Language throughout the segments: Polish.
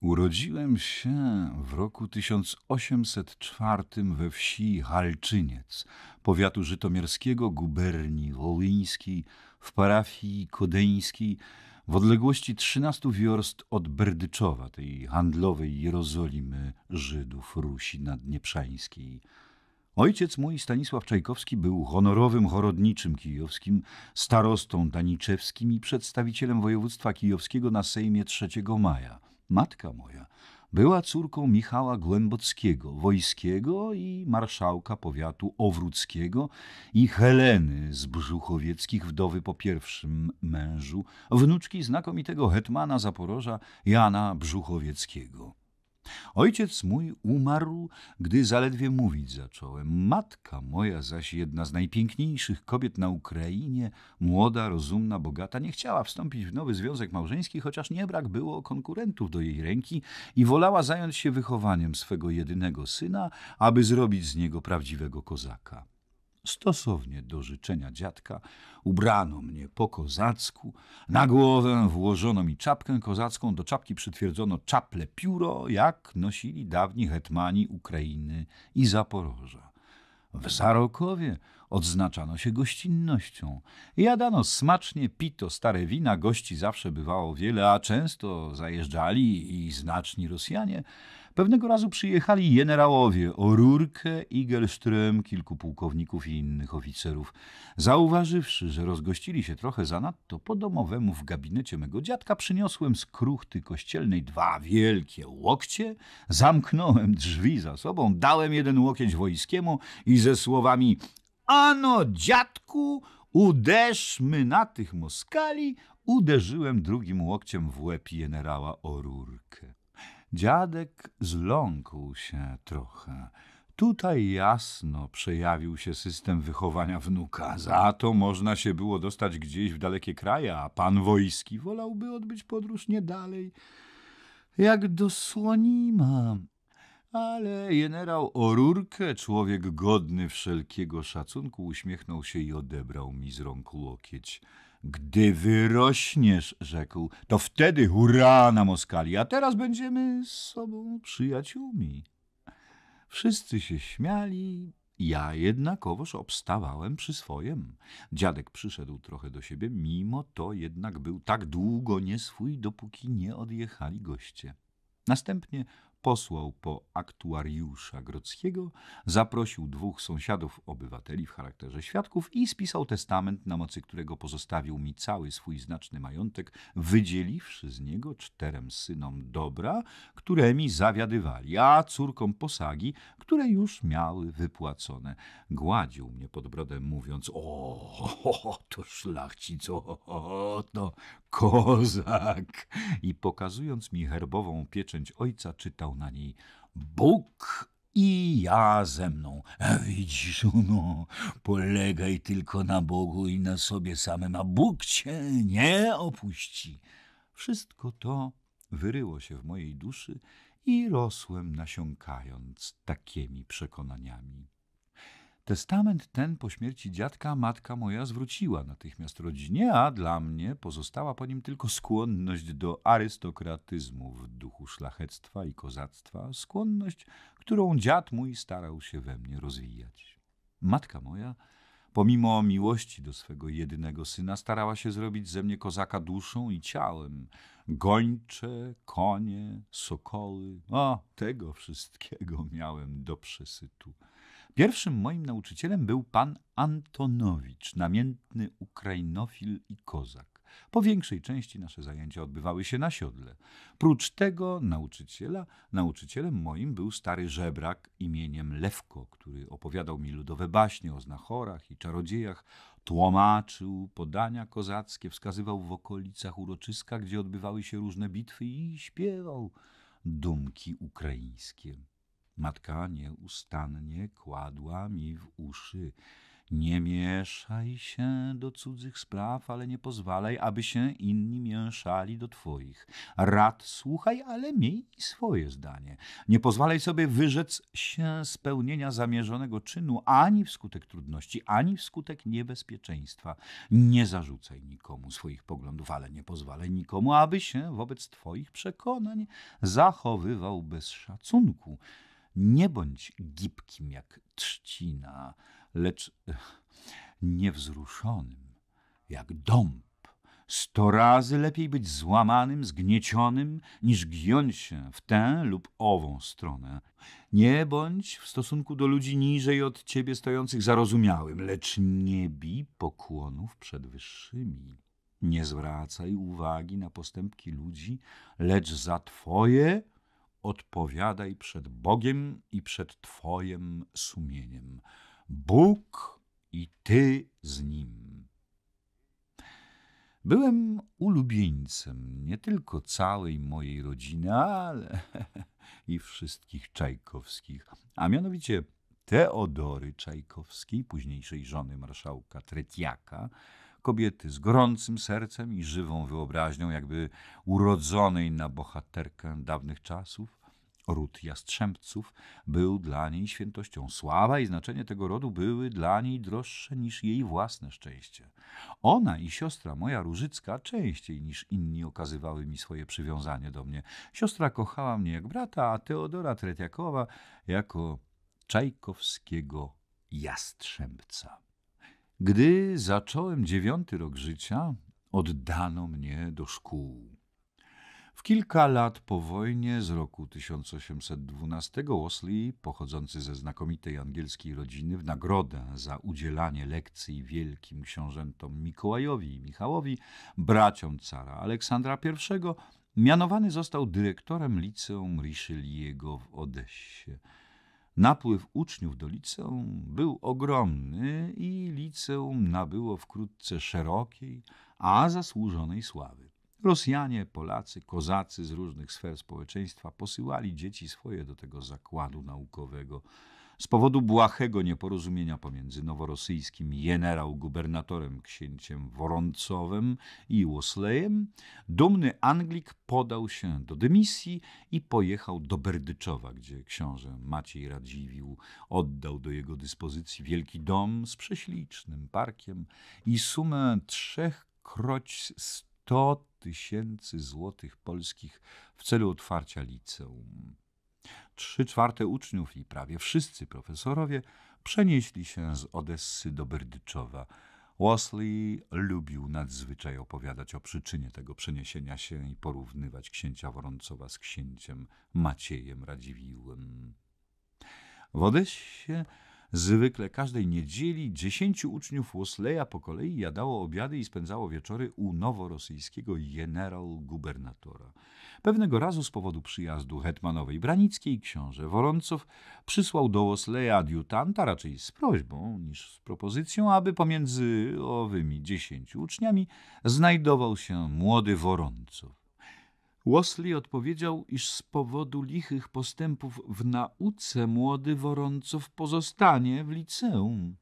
Urodziłem się w roku 1804 we wsi Halczyniec, powiatu żytomierskiego, guberni wołyńskiej, w parafii kodeńskiej, w odległości 13 wiorst od Berdyczowa, tej handlowej Jerozolimy Żydów Rusi Nadnieprzańskiej. Ojciec mój, Stanisław Czajkowski, był honorowym horodniczym kijowskim, starostą daniczewskim i przedstawicielem województwa kijowskiego na Sejmie 3 maja – Matka moja była córką Michała Głębockiego, wojskiego i marszałka powiatu owróckiego i Heleny z Brzuchowieckich, wdowy po pierwszym mężu, wnuczki znakomitego hetmana Zaporoża Jana Brzuchowieckiego. Ojciec mój umarł, gdy zaledwie mówić zacząłem. Matka moja zaś, jedna z najpiękniejszych kobiet na Ukrainie, młoda, rozumna, bogata, nie chciała wstąpić w nowy związek małżeński, chociaż nie brak było konkurentów do jej ręki i wolała zająć się wychowaniem swego jedynego syna, aby zrobić z niego prawdziwego kozaka. Stosownie do życzenia dziadka ubrano mnie po kozacku, na głowę włożono mi czapkę kozacką, do czapki przytwierdzono czaple pióro, jak nosili dawni hetmani Ukrainy i Zaporoża. W Zarokowie odznaczano się gościnnością. Jadano smacznie, pito stare wina, gości zawsze bywało wiele, a często zajeżdżali i znaczni Rosjanie, Pewnego razu przyjechali generałowie Orurke, Igelström, kilku pułkowników i innych oficerów. Zauważywszy, że rozgościli się trochę zanadto, po domowemu w gabinecie mego dziadka przyniosłem z kruchty kościelnej dwa wielkie łokcie, zamknąłem drzwi za sobą, dałem jeden łokieć wojskiemu i ze słowami Ano, dziadku, uderzmy na tych Moskali, uderzyłem drugim łokciem w łeb generała Orurkę. Dziadek zląkł się trochę. Tutaj jasno przejawił się system wychowania wnuka. Za to można się było dostać gdzieś w dalekie kraje, a pan Wojski wolałby odbyć podróż nie dalej jak do Słonima. Ale generał Orurkę, człowiek godny wszelkiego szacunku, uśmiechnął się i odebrał mi z rąk łokieć. Gdy wyrośniesz, rzekł, to wtedy hurra na Moskali, a teraz będziemy z sobą przyjaciółmi. Wszyscy się śmiali, ja jednakowoż obstawałem przy swojem. Dziadek przyszedł trochę do siebie, mimo to jednak był tak długo nieswój, dopóki nie odjechali goście. Następnie posłał po aktuariusza Grockiego, zaprosił dwóch sąsiadów obywateli w charakterze świadków i spisał testament, na mocy którego pozostawił mi cały swój znaczny majątek, wydzieliwszy z niego czterem synom dobra, mi zawiadywali, a córkom posagi, które już miały wypłacone. Gładził mnie pod brodę, mówiąc: O, to szlachcic, o, to Kozak! I pokazując mi herbową pieczęć ojca, czytał na niej Bóg i ja ze mną. A widzisz, no, polegaj tylko na Bogu i na sobie samym, a Bóg cię nie opuści. Wszystko to wyryło się w mojej duszy i rosłem nasiąkając takimi przekonaniami. Testament ten po śmierci dziadka matka moja zwróciła natychmiast rodzinie, a dla mnie pozostała po nim tylko skłonność do arystokratyzmu w duchu szlachectwa i kozactwa, skłonność, którą dziad mój starał się we mnie rozwijać. Matka moja, pomimo miłości do swego jedynego syna, starała się zrobić ze mnie kozaka duszą i ciałem. Gończe, konie, sokoły, o, tego wszystkiego miałem do przesytu. Pierwszym moim nauczycielem był pan Antonowicz, namiętny Ukrainofil i kozak. Po większej części nasze zajęcia odbywały się na siodle. Prócz tego nauczyciela, nauczycielem moim był stary żebrak imieniem Lewko, który opowiadał mi ludowe baśnie o znachorach i czarodziejach, tłumaczył podania kozackie, wskazywał w okolicach uroczyska, gdzie odbywały się różne bitwy i śpiewał dumki ukraińskie. Matka nieustannie kładła mi w uszy. Nie mieszaj się do cudzych spraw, ale nie pozwalaj, aby się inni mieszali do twoich. Rad słuchaj, ale miej swoje zdanie. Nie pozwalaj sobie wyrzec się spełnienia zamierzonego czynu ani wskutek trudności, ani wskutek niebezpieczeństwa. Nie zarzucaj nikomu swoich poglądów, ale nie pozwalaj nikomu, aby się wobec twoich przekonań zachowywał bez szacunku. Nie bądź gibkim jak trzcina, lecz niewzruszonym jak dąb. Sto razy lepiej być złamanym, zgniecionym, niż giąć się w tę lub ową stronę. Nie bądź w stosunku do ludzi niżej od ciebie stojących zarozumiałym, lecz nie bij pokłonów przed wyższymi. Nie zwracaj uwagi na postępki ludzi, lecz za twoje odpowiadaj przed Bogiem i przed Twoim sumieniem. Bóg i Ty z Nim. Byłem ulubieńcem nie tylko całej mojej rodziny, ale i wszystkich Czajkowskich, a mianowicie Teodory Czajkowskiej, późniejszej żony marszałka Tretiaka, kobiety z gorącym sercem i żywą wyobraźnią, jakby urodzonej na bohaterkę dawnych czasów. Ród Jastrzębców był dla niej świętością. Sława i znaczenie tego rodu były dla niej droższe niż jej własne szczęście. Ona i siostra moja Różycka częściej niż inni okazywały mi swoje przywiązanie do mnie. Siostra kochała mnie jak brata, a Teodora Tretiakowa jako Czajkowskiego Jastrzębca. Gdy zacząłem dziewiąty rok życia, oddano mnie do szkół. W kilka lat po wojnie z roku 1812 Wesley, pochodzący ze znakomitej angielskiej rodziny, w nagrodę za udzielanie lekcji wielkim książętom Mikołajowi i Michałowi, braciom cara Aleksandra I, mianowany został dyrektorem liceum Richelieu w Odessie. Napływ uczniów do liceum był ogromny i liceum nabyło wkrótce szerokiej, a zasłużonej sławy. Rosjanie, Polacy, Kozacy z różnych sfer społeczeństwa posyłali dzieci swoje do tego zakładu naukowego. Z powodu błahego nieporozumienia pomiędzy noworosyjskim generał-gubernatorem księciem Woroncowem i Łoslejem, dumny Anglik podał się do dymisji i pojechał do Berdyczowa, gdzie książę Maciej Radziwił oddał do jego dyspozycji wielki dom z prześlicznym parkiem i sumę trzech kroć sto tysięcy złotych polskich w celu otwarcia liceum. Trzy czwarte uczniów i prawie wszyscy profesorowie przenieśli się z Odessy do Berdyczowa. Wesley lubił nadzwyczaj opowiadać o przyczynie tego przeniesienia się i porównywać księcia Worącowa z księciem Maciejem Radziwiłłem. W Odessie Zwykle każdej niedzieli dziesięciu uczniów Łosleja po kolei jadało obiady i spędzało wieczory u noworosyjskiego generał gubernatora Pewnego razu z powodu przyjazdu hetmanowej Branickiej książę Woroncow przysłał do Łosleja adiutanta raczej z prośbą niż z propozycją, aby pomiędzy owymi dziesięciu uczniami znajdował się młody Woroncow. Łosley odpowiedział, iż z powodu lichych postępów w nauce młody Woroncow pozostanie w liceum.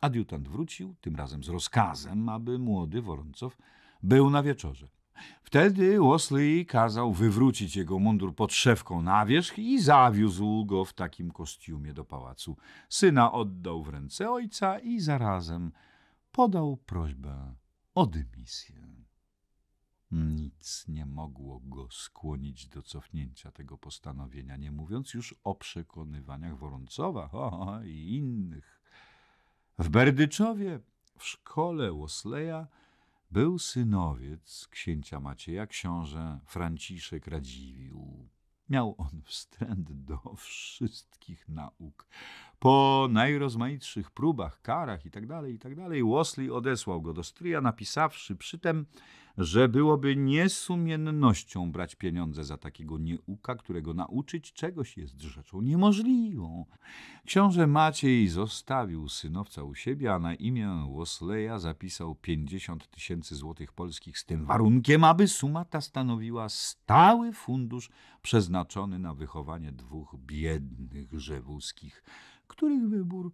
Adiutant wrócił, tym razem z rozkazem, aby młody Woroncow był na wieczorze. Wtedy Łosley kazał wywrócić jego mundur pod szewką na wierzch i zawiózł go w takim kostiumie do pałacu. Syna oddał w ręce ojca i zarazem podał prośbę o dymisję. Nic nie mogło go skłonić do cofnięcia tego postanowienia, nie mówiąc już o przekonywaniach Woroncowa o, i innych. W Berdyczowie, w szkole Łosleja, był synowiec księcia Macieja, książę Franciszek Radziwiłł. Miał on wstręt do wszystkich nauk. Po najrozmaitszych próbach, karach itd., tak itd., tak Łosley odesłał go do stryja, napisawszy przy tym że byłoby niesumiennością brać pieniądze za takiego nieuka, którego nauczyć czegoś jest rzeczą niemożliwą. Książę Maciej zostawił synowca u siebie, a na imię Wosleya zapisał pięćdziesiąt tysięcy złotych polskich z tym warunkiem, aby suma ta stanowiła stały fundusz przeznaczony na wychowanie dwóch biednych żewuskich, których wybór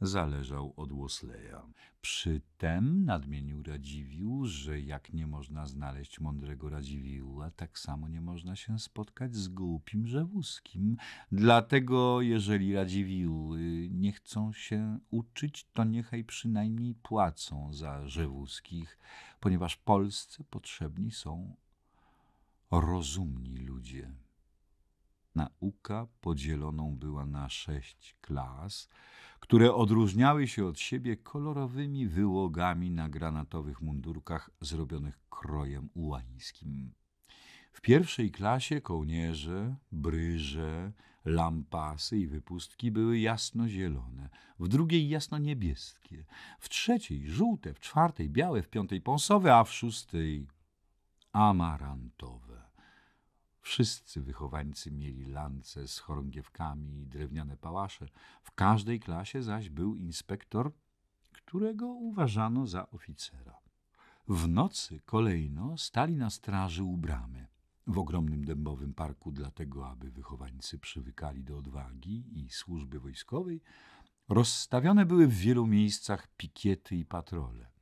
zależał od Łosleja. Przy tem nadmienił Radziwiłł, że jak nie można znaleźć mądrego Radziwiłła, tak samo nie można się spotkać z głupim Żewuskim. Dlatego, jeżeli Radziwiły nie chcą się uczyć, to niechaj przynajmniej płacą za Żewuskich, ponieważ Polsce potrzebni są rozumni ludzie. Nauka podzieloną była na sześć klas, które odróżniały się od siebie kolorowymi wyłogami na granatowych mundurkach zrobionych krojem ułańskim. W pierwszej klasie kołnierze, bryże, lampasy i wypustki były jasno-zielone, w drugiej jasno-niebieskie, w trzeciej żółte, w czwartej białe, w piątej pąsowe, a w szóstej amarantowe. Wszyscy wychowańcy mieli lance z chorągiewkami i drewniane pałasze. W każdej klasie zaś był inspektor, którego uważano za oficera. W nocy kolejno stali na straży u bramy w ogromnym dębowym parku, dlatego aby wychowańcy przywykali do odwagi i służby wojskowej, rozstawione były w wielu miejscach pikiety i patrole.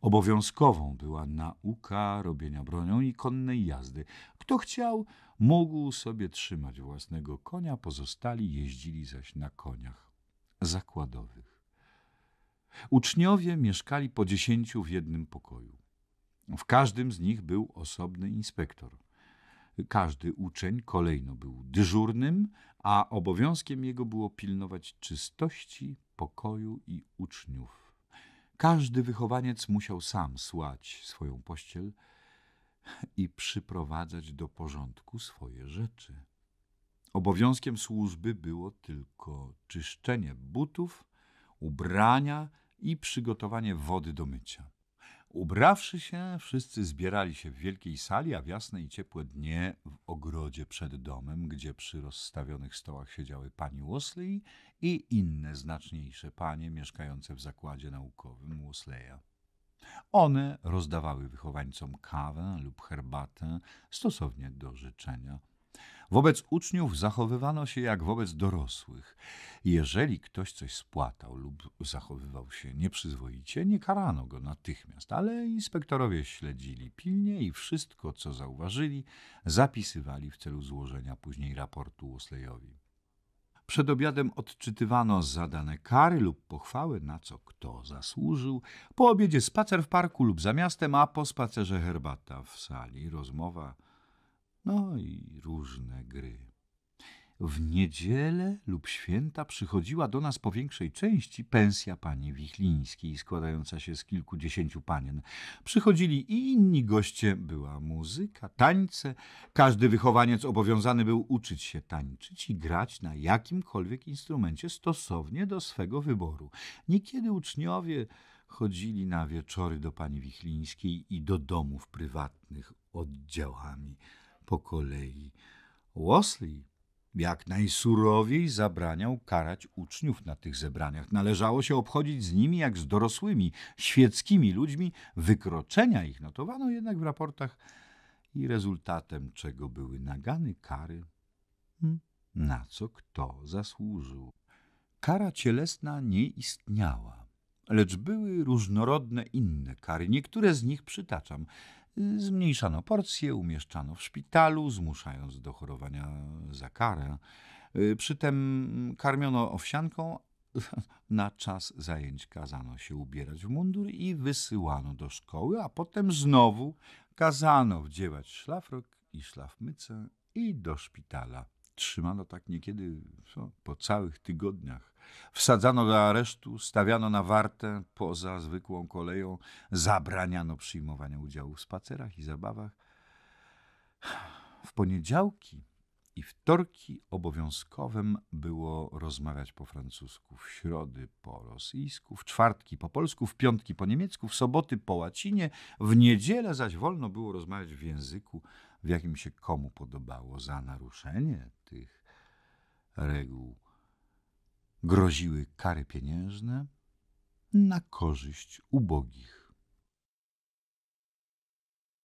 Obowiązkową była nauka robienia bronią i konnej jazdy. Kto chciał, mógł sobie trzymać własnego konia, pozostali jeździli zaś na koniach zakładowych. Uczniowie mieszkali po dziesięciu w jednym pokoju. W każdym z nich był osobny inspektor. Każdy uczeń kolejno był dyżurnym, a obowiązkiem jego było pilnować czystości, pokoju i uczniów. Każdy wychowaniec musiał sam słać swoją pościel i przyprowadzać do porządku swoje rzeczy. Obowiązkiem służby było tylko czyszczenie butów, ubrania i przygotowanie wody do mycia. Ubrawszy się, wszyscy zbierali się w wielkiej sali, a w jasne i ciepłe dnie w ogrodzie przed domem, gdzie przy rozstawionych stołach siedziały pani Wosley i inne znaczniejsze panie mieszkające w zakładzie naukowym Wosleya. One rozdawały wychowańcom kawę lub herbatę stosownie do życzenia – Wobec uczniów zachowywano się jak wobec dorosłych. Jeżeli ktoś coś spłatał lub zachowywał się nieprzyzwoicie, nie karano go natychmiast, ale inspektorowie śledzili pilnie i wszystko, co zauważyli, zapisywali w celu złożenia później raportu Łoslejowi. Przed obiadem odczytywano zadane kary lub pochwały, na co kto zasłużył. Po obiedzie spacer w parku lub za miastem, a po spacerze herbata w sali, rozmowa no i różne gry. W niedzielę lub święta przychodziła do nas po większej części pensja pani Wichlińskiej, składająca się z kilkudziesięciu panien. Przychodzili i inni goście, była muzyka, tańce. Każdy wychowaniec obowiązany był uczyć się tańczyć i grać na jakimkolwiek instrumencie stosownie do swego wyboru. Niekiedy uczniowie chodzili na wieczory do pani Wichlińskiej i do domów prywatnych oddziałami po kolei. Wesley jak najsurowiej zabraniał karać uczniów na tych zebraniach. Należało się obchodzić z nimi jak z dorosłymi, świeckimi ludźmi. Wykroczenia ich notowano jednak w raportach i rezultatem czego były nagany kary, hm? na co kto zasłużył. Kara cielesna nie istniała, lecz były różnorodne inne kary. Niektóre z nich przytaczam – Zmniejszano porcje, umieszczano w szpitalu, zmuszając do chorowania za karę. Y, przytem karmiono owsianką, na czas zajęć kazano się ubierać w mundur i wysyłano do szkoły, a potem znowu kazano wdziewać szlafrok i szlafmycę i do szpitala trzymano tak niekiedy co, no, po całych tygodniach. Wsadzano do aresztu, stawiano na wartę poza zwykłą koleją, zabraniano przyjmowania udziału w spacerach i zabawach. W poniedziałki i wtorki obowiązkowym było rozmawiać po francusku, w środy po rosyjsku, w czwartki po polsku, w piątki po niemiecku, w soboty po łacinie, w niedzielę zaś wolno było rozmawiać w języku w jakim się komu podobało za naruszenie tych reguł groziły kary pieniężne na korzyść ubogich.